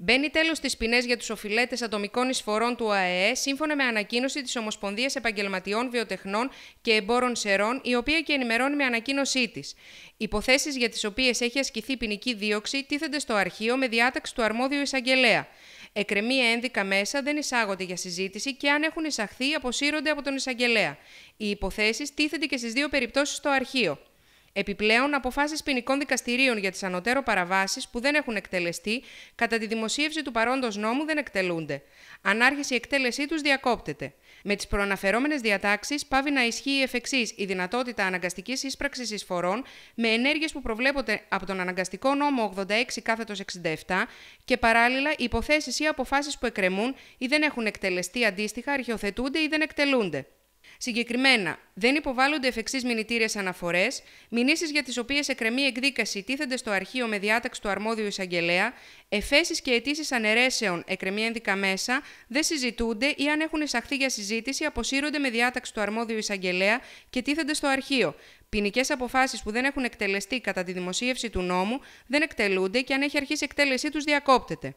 Μπαίνει τέλος στις ποινές για τους οφειλέτες ατομικών εισφορών του ΑΕΕ, σύμφωνα με ανακοίνωση της Ομοσπονδίας Επαγγελματιών Βιοτεχνών και Εμπόρων Σερών, η οποία και ενημερώνει με ανακοίνωσή της. Υποθέσεις για τις οποίες έχει ασκηθεί ποινική δίωξη τίθενται στο αρχείο με διάταξη του αρμόδιου εισαγγελέα. Εκρεμή ένδικα μέσα δεν εισάγονται για συζήτηση και αν έχουν εισαχθεί, αποσύρονται από τον εισαγγελέα. Οι υποθέσεις τίθενται και στις δύο περιπτώσεις στο αρχείο. Επιπλέον, αποφάσεις ποινικών δικαστηρίων για τις ανωτέρω παραβάσεις που δεν έχουν εκτελεστεί κατά τη δημοσίευση του παρόντος νόμου δεν εκτελούνται. Αν άρχισε η εκτέλεσή τους, διακόπτεται. Με τις προαναφερόμενες διατάξεις, πάβει να ισχύει εφ' εξής η δυνατότητα αναγκαστικής ίσπραξης εισφορών με ενέργειες που προβλέπονται από τον αναγκαστικό νόμο 86 67 και παράλληλα υποθέσεις ή αποφάσεις που εκκρεμούν ή δεν έχουν εκτελεστεί αντίστοιχα αρχιοθετούνται ή δεν εκτελούνται. Συγκεκριμένα, δεν υποβάλλονται εφ' εξής μηνυτήρε αναφορές, μηνύσεις για τις οποίες εκκρεμεί εκδίκαση τίθενται στο αρχείο με διάταξη του αρμόδιου εισαγγελέα, εφέσεις και αιτήσεις αναιρέσεων εκκρεμεί ένδικα μέσα, δεν συζητούνται ή αν έχουν εισαχθεί για συζήτηση αποσύρονται με διάταξη του αρμόδιου εισαγγελέα και τίθενται στο αρχείο. Ποινικές αποφάσεις που δεν έχουν εκτελεστεί κατά τη δημοσίευση του νόμου δεν εκτελούνται και αν έχει αρχίσει εκτέλεσή τους διακόπτεται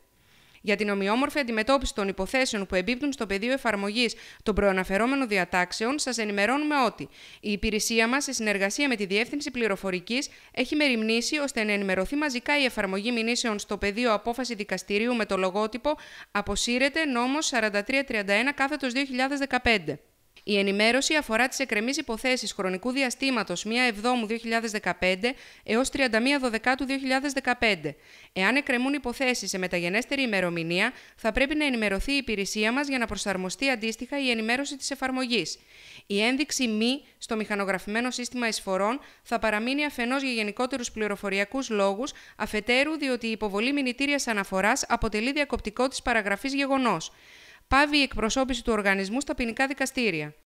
για την ομοιόμορφη αντιμετώπιση των υποθέσεων που εμπίπτουν στο πεδίο εφαρμογής των προαναφερόμενων διατάξεων, σας ενημερώνουμε ότι η υπηρεσία μας, σε συνεργασία με τη Διεύθυνση Πληροφορικής, έχει μεριμνήσει ώστε να ενημερωθεί μαζικά η εφαρμογή μηνύσεων στο πεδίο απόφαση δικαστηρίου με το λογότυπο Αποσύρεται νόμος 4331 2015. Η ενημέρωση αφορά τις εκκρεμείς υποθέσεις χρονικού διαστήματος 1 Εβδόμου 2015 έω 31 Δωδεκάτου 2015. Εάν εκκρεμούν υποθέσεις σε μεταγενέστερη ημερομηνία, θα πρέπει να ενημερωθεί η υπηρεσία μας για να προσαρμοστεί αντίστοιχα η ενημέρωση της εφαρμογής. Η ένδειξη μη στο μηχανογραφημένο σύστημα εισφορών θα παραμείνει αφενός για γενικότερους πληροφοριακούς λόγους, αφετέρου διότι η υποβολή μηνυτήριας αναφοράς αποτελεί διακοπτικό της παραγραφής γεγονός. Πάβει η εκπροσώπηση του οργανισμού στα ποινικά δικαστήρια.